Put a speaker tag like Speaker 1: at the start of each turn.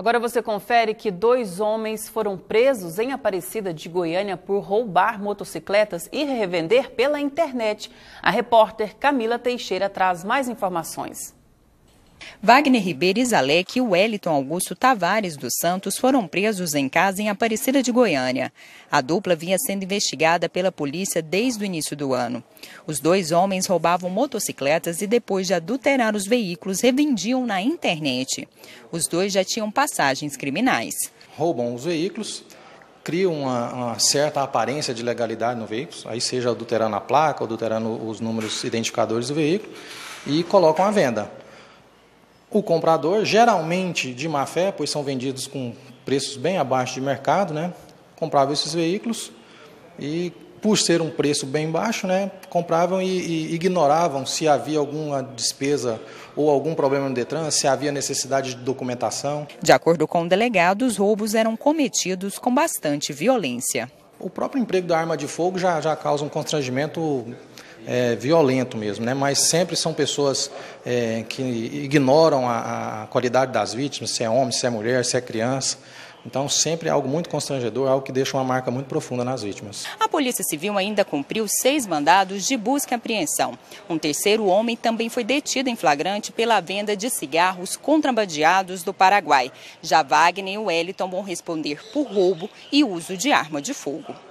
Speaker 1: Agora você confere que dois homens foram presos em Aparecida de Goiânia por roubar motocicletas e revender pela internet. A repórter Camila Teixeira traz mais informações.
Speaker 2: Wagner Ribeiro Izalec e Wellington Augusto Tavares dos Santos foram presos em casa em Aparecida de Goiânia. A dupla vinha sendo investigada pela polícia desde o início do ano. Os dois homens roubavam motocicletas e depois de adulterar os veículos, revendiam na internet. Os dois já tinham passagens criminais.
Speaker 3: Roubam os veículos, criam uma, uma certa aparência de legalidade no veículo, aí seja adulterando a placa, adulterando os números identificadores do veículo, e colocam à venda. O comprador, geralmente de má fé, pois são vendidos com preços bem abaixo de mercado, né? Compravam esses veículos e, por ser um preço bem baixo, né? Compravam e, e ignoravam se havia alguma despesa ou algum problema no Detran, se havia necessidade de documentação.
Speaker 2: De acordo com o delegado, os roubos eram cometidos com bastante violência.
Speaker 3: O próprio emprego da arma de fogo já, já causa um constrangimento é, violento mesmo, né? mas sempre são pessoas é, que ignoram a, a, qualidade das vítimas, se é homem, se é mulher, se é criança. Então, sempre é algo muito constrangedor, algo que deixa uma marca muito profunda nas vítimas.
Speaker 2: A Polícia Civil ainda cumpriu seis mandados de busca e apreensão. Um terceiro homem também foi detido em flagrante pela venda de cigarros contrabandeados do Paraguai. Já Wagner e Wellington vão responder por roubo e uso de arma de fogo.